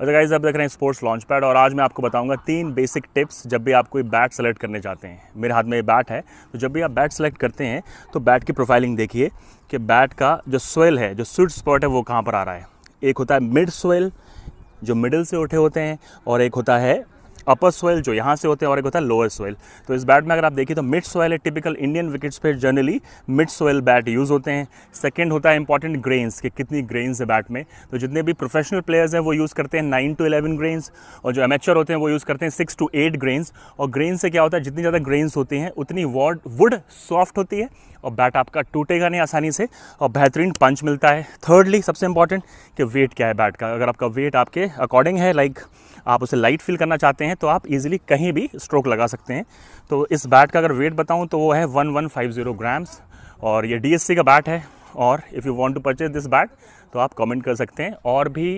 अच्छा गाइज आप देख रहे हैं स्पोर्ट्स लॉन्च पैड और आज मैं आपको बताऊंगा तीन बेसिक टिप्स जब भी आप कोई बैट सेलेक्ट करने जाते हैं मेरे हाथ में ये बैट है तो जब भी आप बैट सेलेक्ट करते हैं तो बैट की प्रोफाइलिंग देखिए कि बैट का जो स्वेल है जो स्वीट स्पॉट है वो कहाँ पर आ रहा है एक होता है मिड स्वेल जो मिडल से उठे होते हैं और एक होता है अपर सोयल जो यहाँ से होते हैं और एक होता है लोअर सोयल तो इस बैट में अगर आप देखिए तो मिड सोयल है टिपिकल इंडियन विकेट्स पे जनरली मिड सोयल बैट यूज़ होते हैं सेकेंड होता है इंपॉर्टेंट ग्रेन्स कि कितनी ग्रेन्स है बैट में तो जितने भी प्रोफेशनल प्लेयर्स हैं वो यूज़ करते हैं नाइन टू इलेवन ग्रेन्स और जो एमेचर होते हैं वो यूज़ करते हैं सिक्स टू एट ग्रेन्स और ग्रेन से क्या होता है जितनी ज़्यादा ग्रेन्स होती हैं उतनी वॉड वुड सॉफ्ट होती है और बैट आपका टूटेगा नहीं आसानी से और बेहतरीन पंच मिलता है थर्डली सबसे इंपॉर्टेंट कि वेट क्या है बैट का अगर आपका वेट आपके अकॉर्डिंग है लाइक आप उसे लाइट फील करना चाहते हैं तो आप इजीली कहीं भी स्ट्रोक लगा सकते हैं तो इस बैट का अगर वेट बताऊँ तो वो है one one five zero grams और ये डी का बैट है और if you want to purchase this bat तो आप कमेंट कर सकते हैं और भी